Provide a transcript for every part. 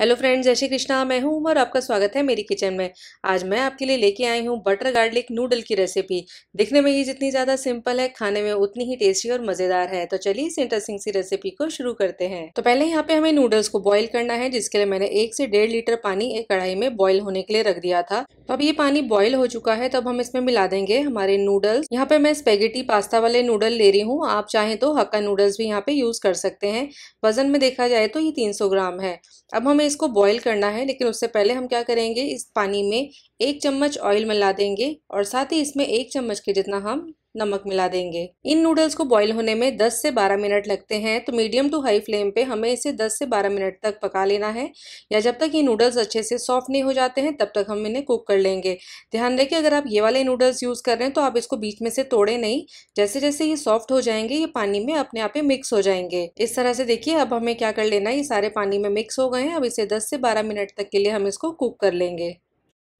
hello friends जय श्री कृष्णा मैं हूं उमर आपका स्वागत है मेरी किचन में आज मैं आपके लिए लेके आई हूं बटर गार्लिक नूडल की रेसिपी दिखने में ये जितनी ज़्यादा सिंपल है खाने में उतनी ही टेस्टी और मज़ेदार है तो चलिए इस इंटरेस्टिंग सी रेसिपी को शुरू करते हैं तो पहले यहाँ पे हमें नूडल्स को बॉयल करना है जिसके लिए मैंने एक से डेढ़ लीटर पानी एक कढ़ाई में बॉयल होने के लिए रख दिया था तो अब ये पानी बॉयल हो चुका है तो हम इसमें मिला देंगे हमारे नूडल्स यहाँ पे मैं स्पेगेटी पास्ता वाले नूडल ले रही हूँ आप चाहें तो हक्का नूडल्स भी यहाँ पे यूज़ कर सकते हैं वजन में देखा जाए तो ये तीन ग्राम है अब हम हमें इसको बॉईल करना है लेकिन उससे पहले हम क्या करेंगे इस पानी में एक चम्मच ऑयल मिला देंगे और साथ ही इसमें एक चम्मच के जितना हम नमक मिला देंगे इन नूडल्स को बॉईल होने में 10 से 12 मिनट लगते हैं तो मीडियम टू हाई फ्लेम पे हमें इसे 10 से 12 मिनट तक पका लेना है या जब तक ये नूडल्स अच्छे से सॉफ्ट नहीं हो जाते हैं तब तक हम इन्हें कुक कर लेंगे ध्यान रखें अगर आप ये वाले नूडल्स यूज़ कर रहे हैं तो आप इसको बीच में से तोड़े नहीं जैसे जैसे ये सॉफ्ट हो जाएंगे ये पानी में अपने आप ही मिक्स हो जाएंगे इस तरह से देखिए अब हमें क्या कर लेना है ये सारे पानी में मिक्स हो गए हैं अब इसे दस से बारह मिनट तक के लिए हम इसको कुक कर लेंगे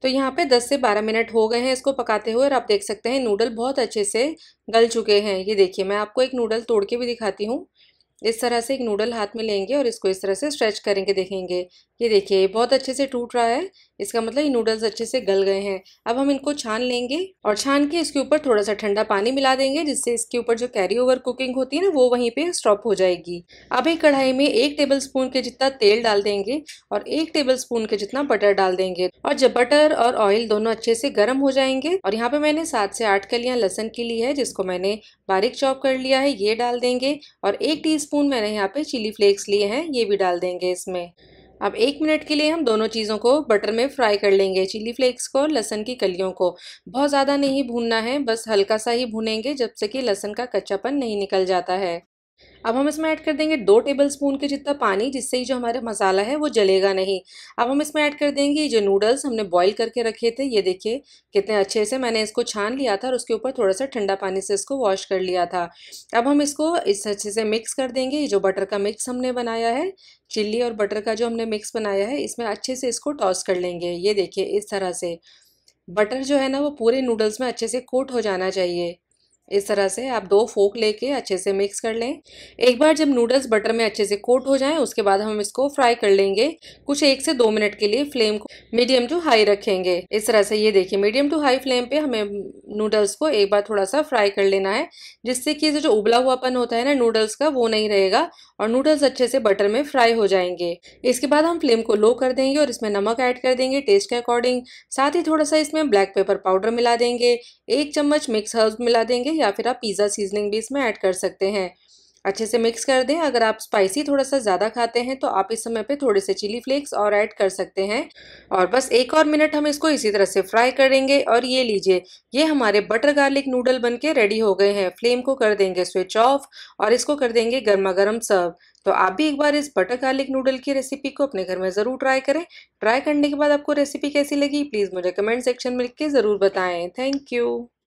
तो यहाँ पे 10 से 12 मिनट हो गए हैं इसको पकाते हुए और आप देख सकते हैं नूडल बहुत अच्छे से गल चुके हैं ये देखिए मैं आपको एक नूडल तोड़ के भी दिखाती हूँ इस तरह से एक नूडल हाथ में लेंगे और इसको इस तरह से स्ट्रेच करेंगे देखेंगे ये देखिए बहुत अच्छे से टूट रहा है इसका मतलब ये नूडल्स अच्छे से गल गए हैं अब हम इनको छान लेंगे और छान के इसके ऊपर थोड़ा सा ठंडा पानी मिला देंगे जिससे इसके ऊपर जो कैरी ओवर कुकिंग होती है ना वो वहीं पे स्टॉप हो जाएगी अब एक कढ़ाई में एक टेबल स्पून के जितना तेल डाल देंगे और एक टेबल स्पून के जितना बटर डाल देंगे और जब बटर और ऑयल दोनों अच्छे से गर्म हो जाएंगे और यहाँ पे मैंने सात से आठ कलियाँ लहसन की ली है जिसको मैंने बारीक चॉप कर लिया है ये डाल देंगे और एक टी मैंने यहाँ पे चिली फ्लेक्स लिए हैं ये भी डाल देंगे इसमें अब एक मिनट के लिए हम दोनों चीज़ों को बटर में फ्राई कर लेंगे चिली फ्लेक्स को लहसन की कलियों को बहुत ज़्यादा नहीं भूनना है बस हल्का सा ही भूनेंगे जब से कि लहसन का कच्चापन नहीं निकल जाता है अब हम इसमें ऐड कर देंगे दो टेबल स्पून के जितना पानी जिससे ही जो हमारा मसाला है वो जलेगा नहीं अब हम इसमें ऐड कर देंगे ये जो नूडल्स हमने बॉईल करके रखे थे ये देखिए कितने अच्छे से मैंने इसको छान लिया था और उसके ऊपर थोड़ा सा ठंडा पानी से इसको वॉश कर लिया था अब हम इसको इस अच्छे से मिक्स कर देंगे ये जो बटर का मिक्स हमने बनाया है चिल्ली और बटर का जो हमने मिक्स बनाया है इसमें अच्छे से इसको टॉस कर लेंगे ये देखिए इस तरह से बटर जो है ना वो पूरे नूडल्स में अच्छे से कोट हो जाना चाहिए इस तरह से आप दो फोक लेके अच्छे से मिक्स कर लें एक बार जब नूडल्स बटर में अच्छे से कोट हो जाएं उसके बाद हम इसको फ्राई कर लेंगे कुछ एक से दो मिनट के लिए फ्लेम को मीडियम टू हाई रखेंगे इस तरह से ये देखिए मीडियम टू हाई फ्लेम पे हमें नूडल्स को एक बार थोड़ा सा फ्राई कर लेना है जिससे कि जो उबला हुआपन होता है ना नूडल्स का वो नहीं रहेगा और नूडल्स अच्छे से बटर में फ्राई हो जाएंगे इसके बाद हम फ्लेम को लो कर देंगे और इसमें नमक ऐड कर देंगे टेस्ट के अकॉर्डिंग साथ ही थोड़ा सा इसमें ब्लैक पेपर पाउडर मिला देंगे एक चम्मच मिक्स हर्ब मिला देंगे या फिर आप पिज़्ज़ा सीजनिंग भी इसमें ऐड कर सकते हैं अच्छे से मिक्स कर दें अगर आप स्पाइसी थोड़ा सा ज़्यादा खाते हैं तो आप इस समय पे थोड़े से चिली फ्लेक्स और ऐड कर सकते हैं और बस एक और मिनट हम इसको इसी तरह से फ्राई करेंगे और ये लीजिए ये हमारे बटर गार्लिक नूडल बन के रेडी हो गए हैं फ्लेम को कर देंगे स्विच ऑफ और इसको कर देंगे गर्मा गर्म सर्व तो आप भी एक बार इस बटर गार्लिक नूडल की रेसिपी को अपने घर में ज़रूर ट्राई करें ट्राई करने के बाद आपको रेसिपी कैसी लगी प्लीज़ मुझे कमेंट सेक्शन में लिख के ज़रूर बताएँ थैंक यू